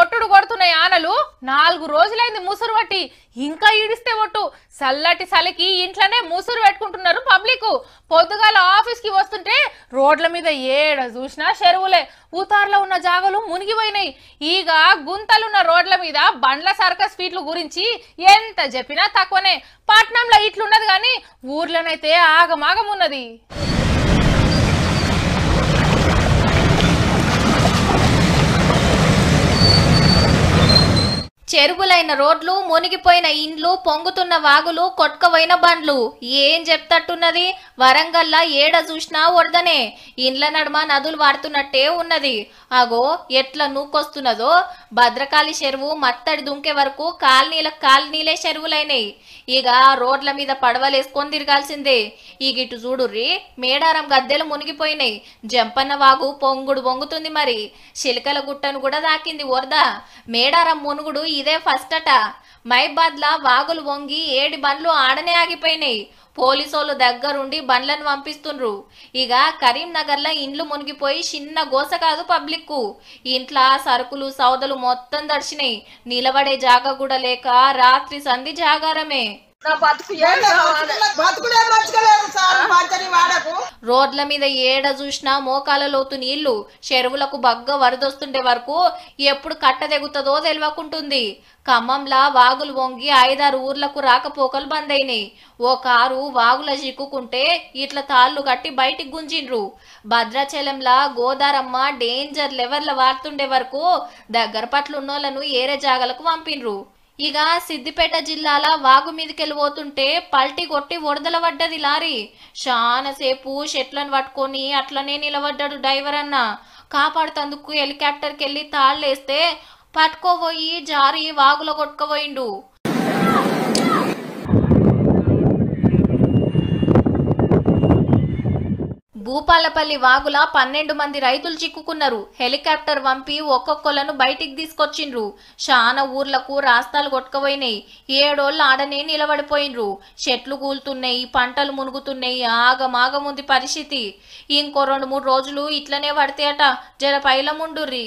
ఒట్టుడు కొడుతున్నాయి ఆనలు నాలుగు రోజులైంది ముసురు పట్టి ఇంకా ఈడిస్తే ఒట్టు చల్లటి సలికి ఇంట్లోనే ముసురు పెట్టుకుంటున్నారు పబ్లిక్ పొద్దుగాల ఆఫీస్కి వస్తుంటే రోడ్ల మీద ఏడ చూసినా చెరువులే ఊతార్లో ఉన్న జాగలు మునిగిపోయినాయి ఈగ గుంతలున్న రోడ్ల మీద బండ్ల సర్కస్ ఫీట్లు గురించి ఎంత చెప్పినా తక్కువనే పట్నంలో ఇట్లున్నది కానీ ఊర్లోనైతే ఆగమాగం ఉన్నది చెరువులైన రోడ్లు మునిగిపోయిన ఇండ్లు పొంగుతున్న వాగులు కొట్కవైన బండ్లు ఏం చెప్తట్టున్నది వరంగల్లా ఏడ చూసినా వరదనే ఇండ్ల నడుమ నదులు వాడుతున్నట్టే ఉన్నది అగో ఎట్లా నూకొస్తున్నదో భద్రకాళి చెరువు మత్తడి దుంకే వరకు కాలనీల కాలనీలే చెరువులైనాయి ఇక రోడ్ల మీద పడవలేసుకొని తిరగాల్సిందే ఈగిటు చూడుర్రి మేడారం గద్దెలు మునిగిపోయినాయి జంపన్న వాగు పొంగుడు పొంగుతుంది మరి చిలకల గుట్టను కూడా దాకింది వరద మేడారం మునుగుడు ఇదే ఫస్ట్ అట మైబాద్లా వాగులు వంగి ఏడి బండ్లు ఆడనే ఆగిపోయినాయి పోలీసోళ్ళు దగ్గరుండి బండ్లను పంపిస్తుండ్రు ఇక కరీంనగర్లో ఇండ్లు మునిగిపోయి చిన్న గోస కాదు పబ్లిక్కు ఇంట్లో సరుకులు సౌదలు మొత్తం దర్శినాయి నిలబడే జాగా కూడా లేక రాత్రి సంధి జాగారమే రోడ్ల మీద ఏడ చూసినా మోకాల లోతు నీళ్లు చెరువులకు బగ్గ వరదొస్తుండే వరకు ఎప్పుడు కట్ట తెగుతుందో తెలియకుంటుంది ఖమ్మంలా వాగులు వంగి ఐదారు ఊర్లకు రాకపోకలు బంద్ అయినాయి ఓ కారు వాగుల చిక్కుకుంటే ఇట్లా తాళ్ళు కట్టి బయటికి గుంజిండ్రు భద్రాచలంలా గోదారమ్మ డేంజర్ లెవర్ల వాడుతుండే వరకు దగ్గర పట్లున్నోళ్లను ఏరే జాగలకు పంపిండ్రు ఇక సిద్దిపేట జిల్లాల వాగు మీదకెళ్ళి పోతుంటే పల్టి కొట్టి వడదల పడ్డది లారీ చాలాసేపు షెట్లను పట్టుకొని అట్లనే నిలబడ్డాడు డ్రైవర్ అన్న కాపాడుతందుకు హెలికాప్టర్కి వెళ్ళి తాళ్ళేస్తే పట్టుకోబోయి జారి వాగులో కొట్టుకుపోయిండు భూపాలపల్లి వాగుల పన్నెండు మంది రైతులు చిక్కుకున్నారు హెలికాప్టర్ పంపి ఒక్కొక్కలను బయటికి తీసుకొచ్చిండ్రు చాలా ఊర్లకు రాస్తాలు కొట్టుకుపోయినాయి ఏడోళ్ళు ఆడనే నిలబడిపోయినరు చెట్లు కూలుతున్నాయి పంటలు మునుగుతున్నాయి ఆగమాగముంది పరిస్థితి ఇంకో రెండు మూడు రోజులు ఇట్లనే పడితే అట జర పైలముండుర్రి